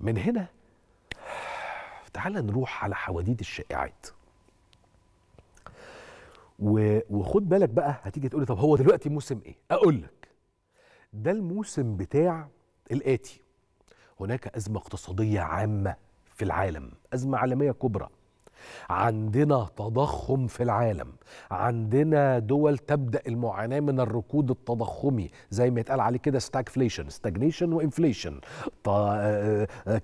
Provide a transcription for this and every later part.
من هنا تعال نروح على حواديت الشائعات وخد بالك بقى هتيجي تقولي طب هو دلوقتي موسم ايه اقولك ده الموسم بتاع الاتي هناك ازمه اقتصاديه عامه في العالم ازمه عالميه كبرى عندنا تضخم في العالم عندنا دول تبدا المعاناه من الركود التضخمي زي ما يتقال عليه كده ستاجفليشن ستاجنيشن وانفليشن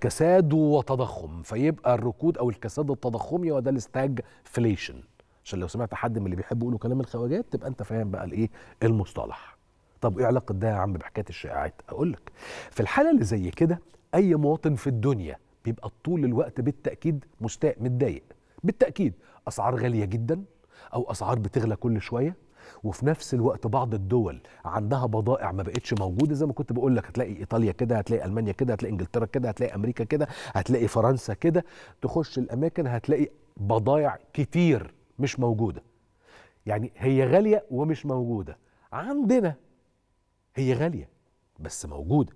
كساد وتضخم فيبقى الركود او الكساد التضخمي هو ده الستاجفليشن عشان لو سمعت حد من اللي بيحبوا يقولوا كلام الخواجات تبقى انت فاهم بقى الايه المصطلح طب ايه علاقه ده يا عم بحكايه الشائعات اقول لك في الحاله اللي زي كده اي مواطن في الدنيا بيبقى طول الوقت بالتاكيد مستاء متضايق بالتاكيد اسعار غاليه جدا او اسعار بتغلى كل شويه وفي نفس الوقت بعض الدول عندها بضائع ما بقتش موجوده زي ما كنت بقول لك هتلاقي ايطاليا كده هتلاقي المانيا كده هتلاقي انجلترا كده هتلاقي امريكا كده هتلاقي فرنسا كده تخش الاماكن هتلاقي بضائع كتير مش موجوده يعني هي غاليه ومش موجوده عندنا هي غاليه بس موجوده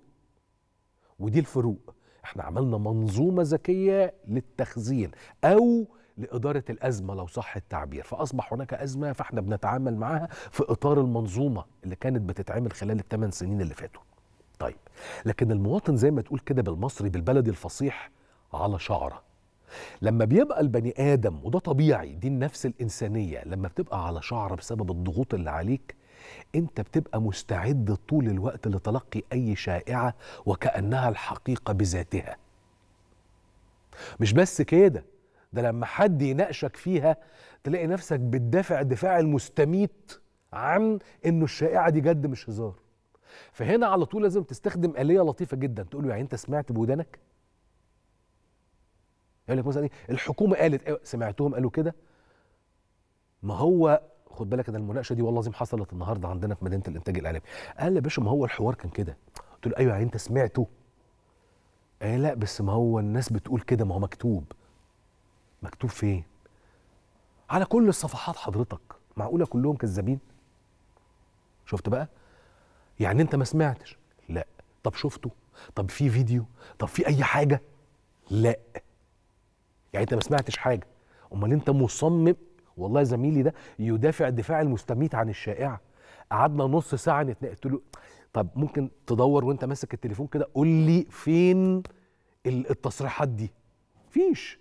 ودي الفروق احنا عملنا منظومه ذكيه للتخزين او لإدارة الأزمة لو صح التعبير فأصبح هناك أزمة فإحنا بنتعامل معها في إطار المنظومة اللي كانت بتتعمل خلال الثمان سنين اللي فاتوا طيب لكن المواطن زي ما تقول كده بالمصري بالبلدي الفصيح على شعره لما بيبقى البني آدم وده طبيعي دي النفس الإنسانية لما بتبقى على شعره بسبب الضغوط اللي عليك انت بتبقى مستعد طول الوقت لتلقي اي شائعه وكانها الحقيقه بذاتها مش بس كده ده لما حد يناقشك فيها تلاقي نفسك بتدافع دفاع المستميت عن انه الشائعه دي جد مش هزار فهنا على طول لازم تستخدم آلية لطيفة جدا تقول له يعني أنت سمعت بودانك؟ يقول لك مثلا إيه الحكومة قالت إيه سمعتهم قالوا كده؟ ما هو خد بالك انا المناقشه دي والله العظيم حصلت النهارده عندنا في مدينه الانتاج الاعلامي قال يا باشا ما هو الحوار كان كده قلت له ايوه يعني انت سمعته قال لا بس ما هو الناس بتقول كده ما هو مكتوب مكتوب فين على كل الصفحات حضرتك معقوله كلهم كذابين شفت بقى يعني انت ما سمعتش لا طب شفته طب في فيديو طب في اي حاجه لا يعني انت ما سمعتش حاجه امال انت مصمم والله زميلي ده يدافع الدفاع المستميت عن الشائعه قعدنا نص ساعه نتناقش له طب ممكن تدور وانت ماسك التليفون كده قول لي فين التصريحات دي فيش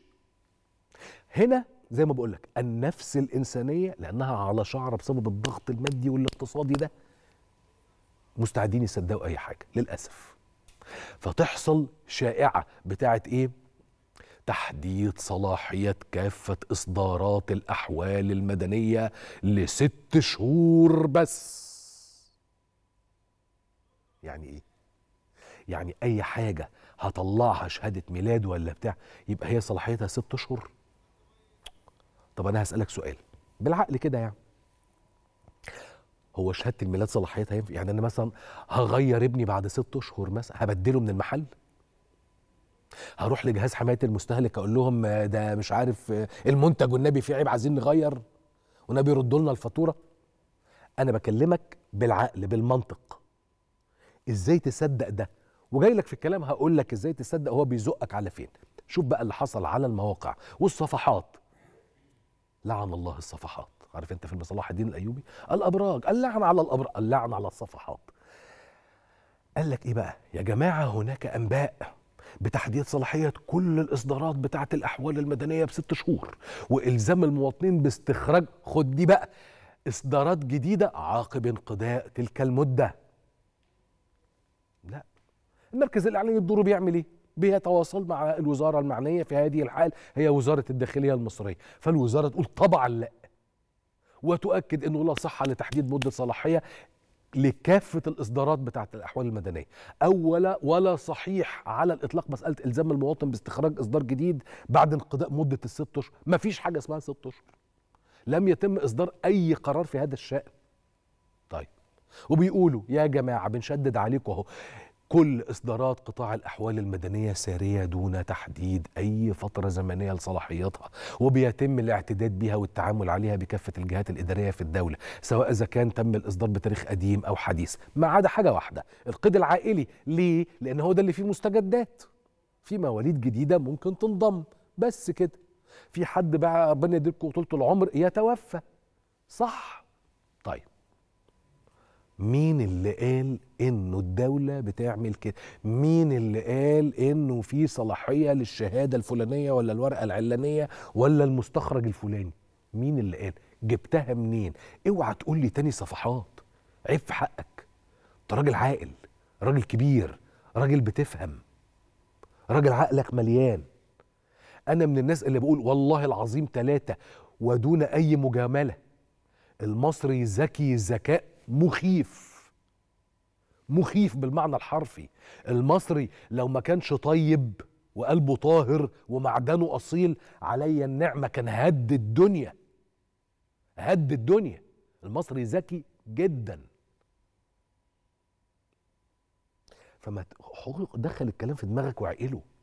هنا زي ما بقول لك النفس الانسانيه لانها على شعره بسبب الضغط المادي والاقتصادي ده مستعدين يصدقوا اي حاجه للاسف فتحصل شائعه بتاعت ايه تحديد صلاحية كافة إصدارات الأحوال المدنية لست شهور بس يعني إيه؟ يعني أي حاجة هطلعها شهادة ميلاد ولا بتاع يبقى هي صلاحيتها ست أشهر طب أنا هسألك سؤال بالعقل كده يعني هو شهاده الميلاد صلاحيتها ينفع يعني انا مثلا هغير ابني بعد ست اشهر مثلا هبدله من المحل هروح لجهاز حمايه المستهلك اقول لهم آه، ده مش عارف آه، المنتج والنبي فيه عيب عايزين نغير والنبي يردوا لنا الفاتوره انا بكلمك بالعقل بالمنطق ازاي تصدق ده وجاي لك في الكلام هقول لك ازاي تصدق هو بيزقك على فين شوف بقى اللي حصل على المواقع والصفحات لعن الله الصفحات عارف انت فيلم صلاح الدين الايوبي الابراج اللعن على الابراج اللعن على الصفحات قال لك ايه بقى يا جماعه هناك انباء بتحديد صلاحيه كل الاصدارات بتاعه الاحوال المدنيه بست شهور والزام المواطنين باستخراج خد دي بقى اصدارات جديده عقب انقضاء تلك المده لا المركز الاعلامي الدور بيعمل ايه بيتواصل مع الوزاره المعنيه في هذه الحال هي وزاره الداخليه المصريه فالوزاره تقول طبعا لا وتؤكد انه لا صحه لتحديد مده صلاحيه لكافه الاصدارات بتاعه الاحوال المدنيه اولا ولا صحيح على الاطلاق مساله الزام المواطن باستخراج اصدار جديد بعد انقضاء مده الست اشهر ما فيش حاجه اسمها ست اشهر لم يتم اصدار اي قرار في هذا الشان طيب وبيقولوا يا جماعه بنشدد عليكم اهو كل إصدارات قطاع الأحوال المدنية سارية دون تحديد أي فترة زمنية لصلاحيتها وبيتم الاعتداد بها والتعامل عليها بكافة الجهات الإدارية في الدولة سواء إذا كان تم الإصدار بتاريخ قديم أو حديث ما عدا حاجة واحدة القيد العائلي ليه؟ لأن هو ده اللي فيه مستجدات في مواليد جديدة ممكن تنضم بس كده في حد بقى ربنا يديلكم طولة العمر يتوفى صح طيب مين اللي قال انه الدولة بتعمل كده مين اللي قال انه في صلاحية للشهادة الفلانية ولا الورقة العلانية ولا المستخرج الفلاني مين اللي قال جبتها منين اوعى تقول لي تاني صفحات عيب في حقك انت راجل عاقل راجل كبير راجل بتفهم راجل عقلك مليان انا من الناس اللي بقول والله العظيم ثلاثة ودون اي مجاملة المصري ذكي ذكاء مخيف مخيف بالمعنى الحرفي المصري لو ما كانش طيب وقلبه طاهر ومعدنه اصيل علي النعمه كان هد الدنيا هد الدنيا المصري ذكي جدا فما دخل الكلام في دماغك وعقله